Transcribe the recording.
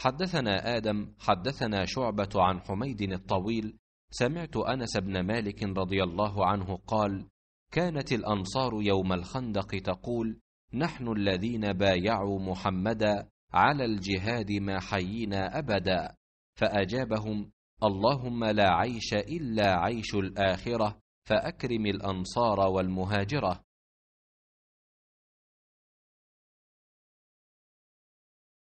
حدثنا آدم حدثنا شعبة عن حميد الطويل سمعت أنس بن مالك رضي الله عنه قال كانت الأنصار يوم الخندق تقول نحن الذين بايعوا محمدا على الجهاد ما حيينا أبدا فأجابهم اللهم لا عيش إلا عيش الآخرة فأكرم الأنصار والمهاجرة